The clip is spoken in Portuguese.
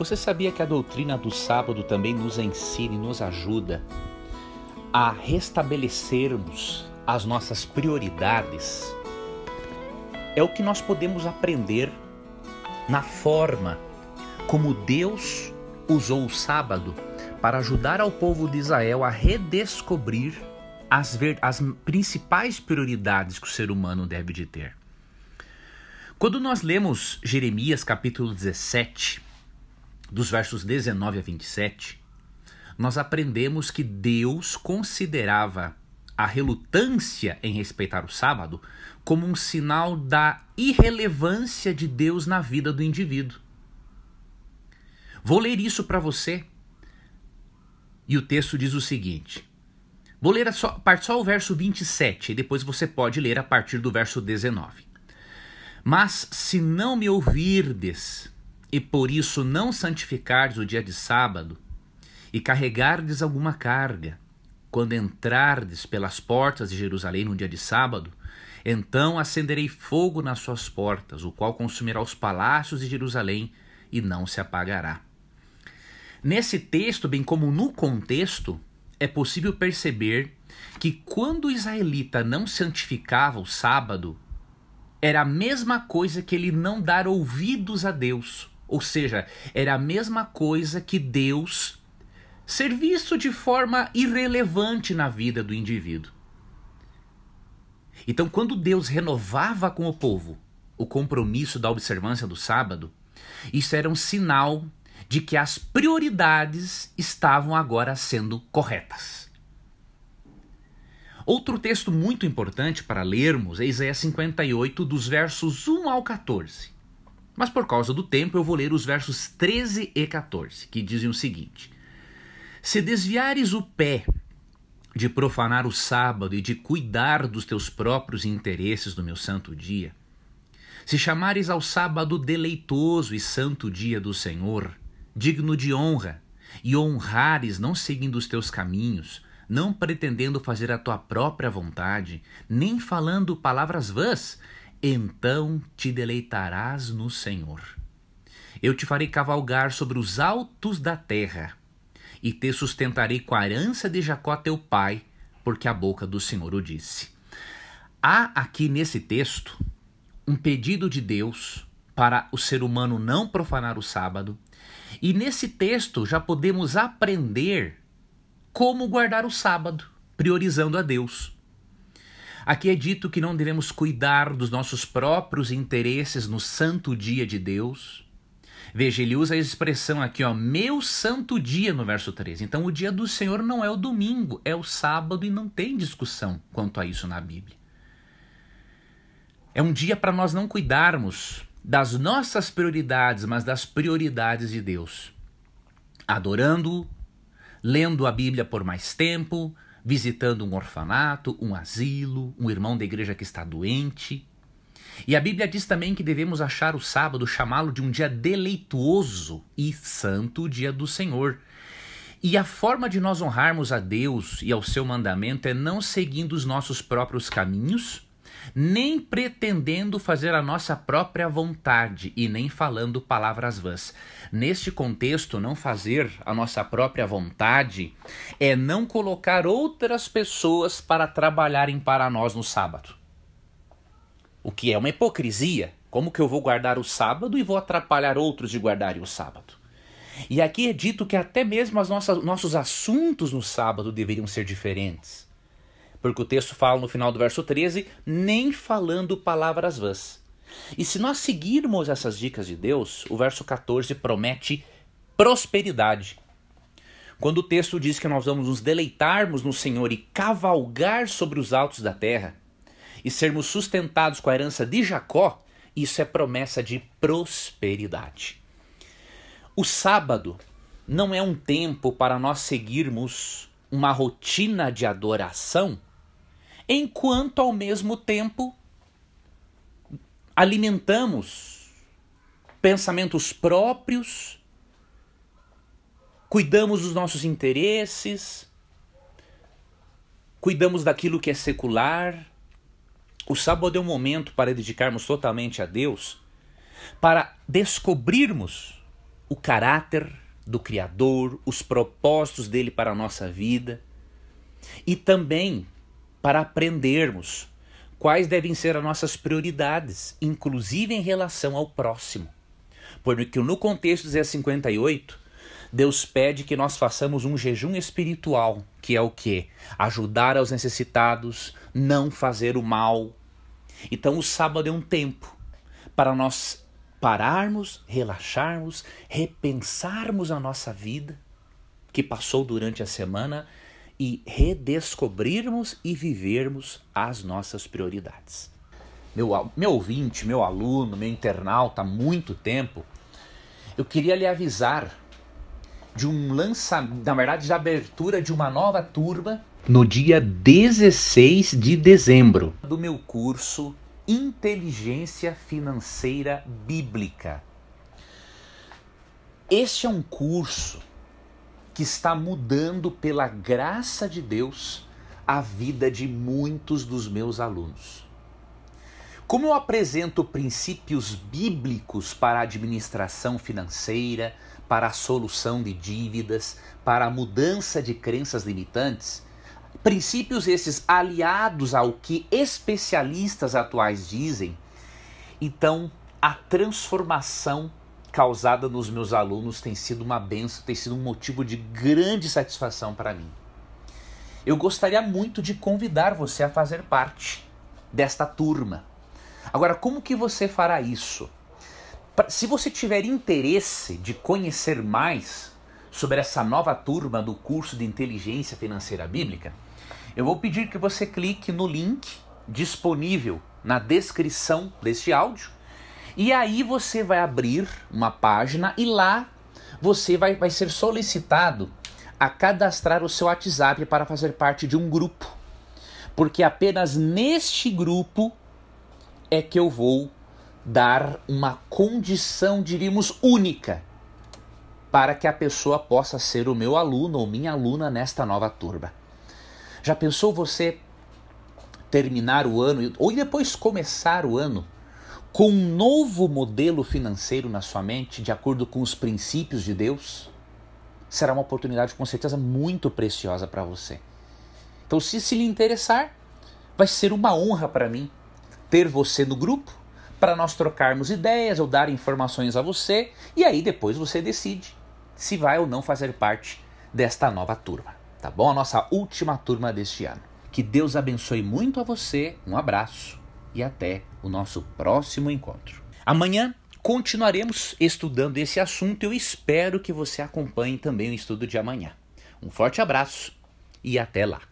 Você sabia que a doutrina do sábado também nos ensina e nos ajuda a restabelecermos as nossas prioridades? É o que nós podemos aprender na forma como Deus usou o sábado para ajudar ao povo de Israel a redescobrir as, as principais prioridades que o ser humano deve de ter. Quando nós lemos Jeremias capítulo 17, dos versos 19 a 27, nós aprendemos que Deus considerava a relutância em respeitar o sábado como um sinal da irrelevância de Deus na vida do indivíduo. Vou ler isso para você. E o texto diz o seguinte: Vou ler só, parte só o verso 27, e depois você pode ler a partir do verso 19. Mas se não me ouvirdes, e por isso não santificardes o dia de sábado, e carregardes alguma carga, quando entrardes pelas portas de Jerusalém no dia de sábado, então acenderei fogo nas suas portas, o qual consumirá os palácios de Jerusalém e não se apagará. Nesse texto, bem como no contexto, é possível perceber que quando o israelita não santificava o sábado, era a mesma coisa que ele não dar ouvidos a Deus. Ou seja, era a mesma coisa que Deus ser visto de forma irrelevante na vida do indivíduo. Então, quando Deus renovava com o povo o compromisso da observância do sábado, isso era um sinal de que as prioridades estavam agora sendo corretas. Outro texto muito importante para lermos é Isaías 58, dos versos 1 ao 14. Mas por causa do tempo, eu vou ler os versos 13 e 14, que dizem o seguinte: Se desviares o pé de profanar o sábado e de cuidar dos teus próprios interesses no meu santo dia, se chamares ao sábado deleitoso e santo dia do Senhor, digno de honra, e honrares não seguindo os teus caminhos, não pretendendo fazer a tua própria vontade, nem falando palavras vãs, então te deleitarás no Senhor. Eu te farei cavalgar sobre os altos da terra, e te sustentarei com a herança de Jacó teu pai, porque a boca do Senhor o disse. Há aqui nesse texto um pedido de Deus para o ser humano não profanar o sábado, e nesse texto já podemos aprender como guardar o sábado, priorizando a Deus. Aqui é dito que não devemos cuidar dos nossos próprios interesses no santo dia de Deus. Veja, ele usa a expressão aqui, ó, meu santo dia no verso 13. Então, o dia do Senhor não é o domingo, é o sábado e não tem discussão quanto a isso na Bíblia. É um dia para nós não cuidarmos das nossas prioridades, mas das prioridades de Deus. Adorando-o, lendo a Bíblia por mais tempo, visitando um orfanato, um asilo, um irmão da igreja que está doente. E a Bíblia diz também que devemos achar o sábado, chamá-lo de um dia deleitoso e santo o dia do Senhor. E a forma de nós honrarmos a Deus e ao seu mandamento é não seguindo os nossos próprios caminhos, nem pretendendo fazer a nossa própria vontade e nem falando palavras vãs. Neste contexto, não fazer a nossa própria vontade é não colocar outras pessoas para trabalharem para nós no sábado. O que é uma hipocrisia. Como que eu vou guardar o sábado e vou atrapalhar outros de guardarem o sábado? E aqui é dito que até mesmo as nossas, nossos assuntos no sábado deveriam ser diferentes porque o texto fala no final do verso 13, nem falando palavras vãs. E se nós seguirmos essas dicas de Deus, o verso 14 promete prosperidade. Quando o texto diz que nós vamos nos deleitarmos no Senhor e cavalgar sobre os altos da terra e sermos sustentados com a herança de Jacó, isso é promessa de prosperidade. O sábado não é um tempo para nós seguirmos uma rotina de adoração enquanto ao mesmo tempo alimentamos pensamentos próprios, cuidamos dos nossos interesses, cuidamos daquilo que é secular. O sábado é um momento para dedicarmos totalmente a Deus, para descobrirmos o caráter do Criador, os propósitos dele para a nossa vida e também para aprendermos quais devem ser as nossas prioridades, inclusive em relação ao próximo. Porque no contexto de 58, Deus pede que nós façamos um jejum espiritual, que é o que? Ajudar aos necessitados, não fazer o mal. Então o sábado é um tempo para nós pararmos, relaxarmos, repensarmos a nossa vida que passou durante a semana e redescobrirmos e vivermos as nossas prioridades. Meu, meu ouvinte, meu aluno, meu internauta, há muito tempo, eu queria lhe avisar de um lançamento, na verdade, da abertura de uma nova turma no dia 16 de dezembro do meu curso Inteligência Financeira Bíblica. Este é um curso que está mudando pela graça de Deus a vida de muitos dos meus alunos. Como eu apresento princípios bíblicos para a administração financeira, para a solução de dívidas, para a mudança de crenças limitantes, princípios esses aliados ao que especialistas atuais dizem, então a transformação causada nos meus alunos tem sido uma benção, tem sido um motivo de grande satisfação para mim. Eu gostaria muito de convidar você a fazer parte desta turma. Agora, como que você fará isso? Se você tiver interesse de conhecer mais sobre essa nova turma do curso de Inteligência Financeira Bíblica, eu vou pedir que você clique no link disponível na descrição deste áudio e aí você vai abrir uma página e lá você vai, vai ser solicitado a cadastrar o seu WhatsApp para fazer parte de um grupo. Porque apenas neste grupo é que eu vou dar uma condição, diríamos, única para que a pessoa possa ser o meu aluno ou minha aluna nesta nova turma. Já pensou você terminar o ano ou depois começar o ano com um novo modelo financeiro na sua mente, de acordo com os princípios de Deus, será uma oportunidade com certeza muito preciosa para você. Então, se se lhe interessar, vai ser uma honra para mim ter você no grupo para nós trocarmos ideias ou dar informações a você e aí depois você decide se vai ou não fazer parte desta nova turma, tá bom? A nossa última turma deste ano. Que Deus abençoe muito a você, um abraço e até o nosso próximo encontro. Amanhã continuaremos estudando esse assunto e eu espero que você acompanhe também o estudo de amanhã. Um forte abraço e até lá!